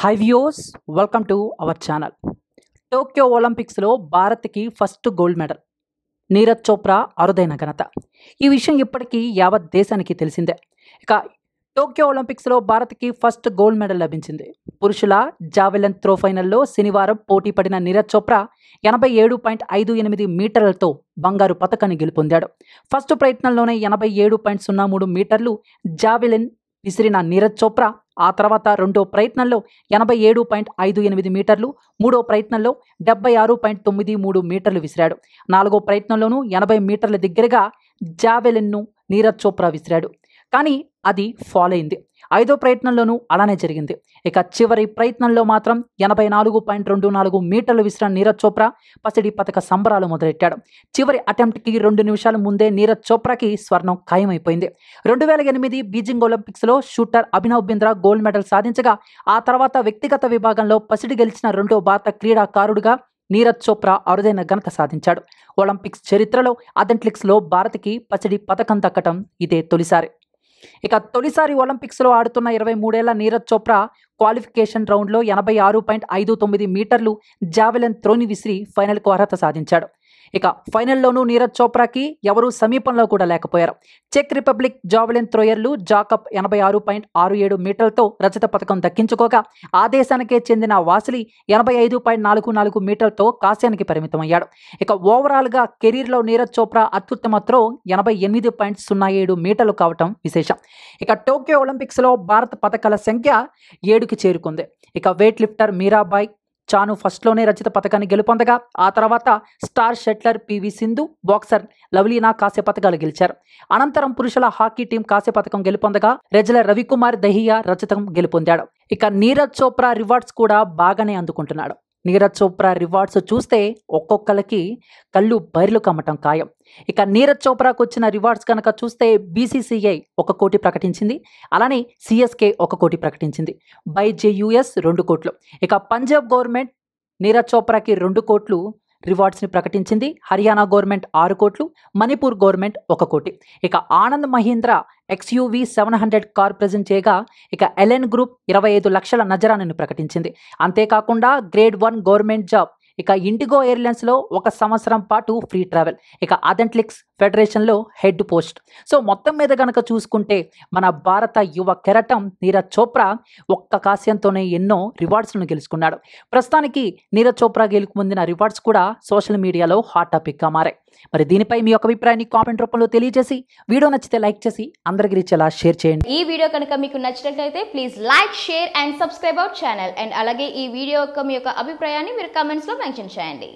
high views welcome to our channel Tokyo ఒలింపిక్స్లో భారత్కి first gold medal Neeraj Chopra అరుదైన ఘనత ఈ విషయం ఇప్పటికీ యావత్ దేశానికి తెలిసిందే ఇక టోక్యో ఒలింపిక్స్లో భారత్కి ఫస్ట్ గోల్డ్ మెడల్ లభించింది పురుషుల జావెలన్ త్రో ఫైనల్లో శనివారం పోటీ పడిన నీరజ్ చోప్రా ఎనభై ఏడు పాయింట్ ఐదు ఎనిమిది మీటర్లతో బంగారు పథకాన్ని గెలుపొందాడు ఫస్ట్ ప్రయత్నంలోనే ఎనభై ఏడు పాయింట్ సున్నా మూడు మీటర్లు జావెలిన్ విసిరిన నీరజ్ చోప్రా ఆ తర్వాత రెండో ప్రయత్నంలో ఎనభై ఏడు పాయింట్ ఐదు ఎనిమిది మీటర్లు మూడో ప్రయత్నంలో డెబ్బై ఆరు పాయింట్ తొమ్మిది మూడు మీటర్లు విసిరాడు నాలుగో ప్రయత్నంలోనూ ఎనభై మీటర్ల దగ్గరగా జావెలిన్ను నీరజ్ చోప్రా విసిరాడు కానీ అది ఫాలో అయింది ఐదో ప్రయత్నంలోనూ అలానే జరిగింది ఇక చివరి ప్రయత్నంలో మాత్రం ఎనభై నాలుగు పాయింట్ రెండు నాలుగు మీటర్లు విసిరిన నీరజ్ చోప్రా పసిడి పథక సంబరాలు మొదలెట్టాడు చివరి అటెంప్ట్కి రెండు నిమిషాల ముందే నీరజ్ చోప్రాకి స్వర్ణం ఖాయమైపోయింది రెండు వేల ఎనిమిది బీజింగ్ ఒలింపిక్స్లో shooter Abhinav Bindra gold medal సాధించగా ఆ తర్వాత వ్యక్తిగత విభాగంలో పసిడి గెలిచిన రెండో భారత క్రీడాకారుడిగా నీరజ్ చోప్రా అరుదైన ఘనత సాధించాడు ఒలింపిక్స్ చరిత్రలో అథ్లెటిక్స్లో భారత్కి పసిడి పథకం దక్కటం ఇదే తొలిసారి ఇక తొలిసారి ఒలింపిక్స్లో ఆడుతున్న ఇరవై మూడేళ్ల నీరజ్ చోప్రా క్వాలిఫికేషన్ రౌండ్లో ఎనభై ఆరు పాయింట్ ఐదు తొమ్మిది మీటర్లు జావెలిన్ త్రోని విసిరి ఫైనల్కు అర్హత సాధించాడు ఇక ఫైనల్లోనూ నీరజ్ చోప్రాకి ఎవరూ సమీపంలో కూడా లేకపోయారు చెక్ రిపబ్లిక్ జావెలిన్ త్రోయర్లు జాకప్ ఎనభై ఆరు పాయింట్ ఆరు ఏడు మీటర్లతో రజత పథకం దక్కించుకోగా ఆ దేశానికే చెందిన వాసిలి ఎనభై ఐదు పాయింట్ నాలుగు నాలుగు మీటర్లతో కాశ్యానికి పరిమితమయ్యాడు ఇక ఓవరాల్గా కెరీర్లో నీరజ్ చోప్రా అత్యుత్తమ త్రో ఎనభై ఎనిమిది పాయింట్ సున్నా ఏడు మీటర్లు కావటం విశేషం ఇక టోక్యో ఒలింపిక్స్లో భారత పథకాల సంఖ్య ఏడుకి చేరుకుంది ఇక వెయిట్ లిఫ్టర్ మీరాబాయ్ చాను ఫస్ట్లోనే రచిత పథకాన్ని గెలుపొందగా ఆ తర్వాత star shuttler P V Sindhu boxer Lovlina కాసే పథకాలు గెలిచారు అనంతరం పురుషుల హాకీ టీం కాసే పథకం గెలుపొందగా రెజల రవికుమార్ దహియా రచితం గెలుపొందాడు ఇక నీరజ్ చోప్రా రివార్డ్స్ కూడా బాగానే అందుకుంటున్నాడు నీరజ్ చోప్రా రివార్డ్స్ చూస్తే ఒక్కొక్కరికి కళ్ళు బైర్లు కమ్మటం ఖాయం ఇక నీరజ్ చోప్రాకు వచ్చిన రివార్డ్స్ కనుక చూస్తే బీసీసీఐ ఒక కోటి ప్రకటించింది అలానే సిఎస్కే ఒక కోటి ప్రకటించింది బై జేయుఎస్ రెండు కోట్లు ఇక పంజాబ్ గవర్నమెంట్ నీరజ్ చోప్రాకి రెండు కోట్లు రివార్డ్స్ని ప్రకటించింది హర్యానా గవర్నమెంట్ ఆరు కోట్లు మణిపూర్ గవర్నమెంట్ ఒక కోటి ఇక Anand Mahindra XUV seven hundred car present చేయగా ఇక ఎలెన్ గ్రూప్ ఇరవై ఐదు లక్షల నజరాను ప్రకటించింది అంతేకాకుండా గ్రేడ్ వన్ గవర్నమెంట్ జాబ్ ఇక ఇండిగో ఎయిర్లైన్స్లో ఒక సంవత్సరం పాటు ఫ్రీ ట్రావెల్ ఇక అథెంట్లిక్స్ ఫెడరేషన్లో హెడ్ పోస్ట్ సో మొత్తం మీద కనుక చూసుకుంటే మన భారత యువ కెరటం నీరజ్ చోప్రా ఒక్క కాస్యంతోనే ఎన్నో రివార్డ్స్ను గెలుచుకున్నాడు ప్రస్తుతానికి నీరజ్ చోప్రా గెలుపొందిన రివార్డ్స్ కూడా సోషల్ మీడియాలో హాట్ టాపిక్గా మారాయి మరి దీనిపై మీ యొక్క అభిప్రాయాన్ని కామెంట్ రూపంలో తెలియజేసి వీడియో నచ్చితే లైక్ చేసి అందరికీ ఎలా షేర్ చేయండి ఈ వీడియో కనుక మీకు నచ్చినట్లయితే please like share and subscribe our channel and అలాగే ఈ వీడియో యొక్క మీ యొక్క అభిప్రాయాన్ని మీరు కామెంట్స్లో మెన్షన్ చేయండి